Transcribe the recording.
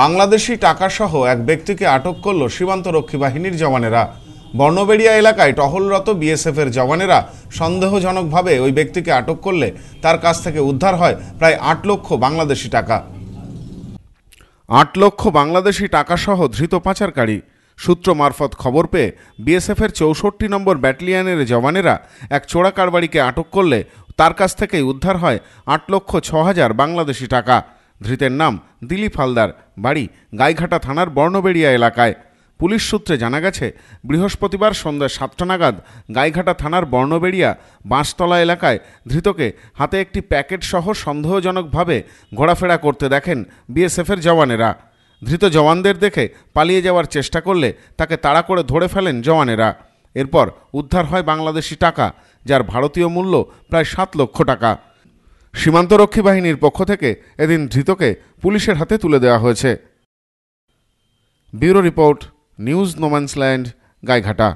বাংলাদেশি টাকাসহ এক ব্যক্তিকে আটক করল সীমান্তরক্ষী বাহিনীর জওয়ানেরা বর্ণবেড়িয়া এলাকায় টহলরত বিএসএফের জওয়ানেরা সন্দেহজনকভাবে ওই ব্যক্তিকে আটক করলে তার কাছ থেকে উদ্ধার হয় প্রায় আট লক্ষ বাংলাদেশি টাকা আট লক্ষ বাংলাদেশি টাকাসহ ধৃত পাচারকারী সূত্র মারফত খবর পেয়ে বিএসএফের চৌষট্টি নম্বর ব্যাটালিয়নের জওয়ানেরা এক চোরাকারবাড়িকে আটক করলে তার কাছ থেকেই উদ্ধার হয় আট লক্ষ ছ হাজার বাংলাদেশি টাকা ধৃতের নাম দিলীপ হালদার বাড়ি গাইঘাটা থানার বর্ণবেড়িয়া এলাকায় পুলিশ সূত্রে জানা গেছে বৃহস্পতিবার সন্ধ্যা সাতটা নাগাদ গাইঘাটা থানার বর্ণবেড়িয়া বাঁশতলা এলাকায় ধৃতকে হাতে একটি প্যাকেট সহ সন্দেহজনকভাবে ঘোরাফেরা করতে দেখেন বিএসএফের জওয়ানেরা ধৃত জওয়ানদের দেখে পালিয়ে যাওয়ার চেষ্টা করলে তাকে তাড়া করে ধরে ফেলেন জওয়ানেরা এরপর উদ্ধার হয় বাংলাদেশি টাকা যার ভারতীয় মূল্য প্রায় সাত লক্ষ টাকা সীমান্তরক্ষী বাহিনীর পক্ষ থেকে এদিন ধৃতকে পুলিশের হাতে তুলে দেওয়া হয়েছে bureau report news no man's land Gaighata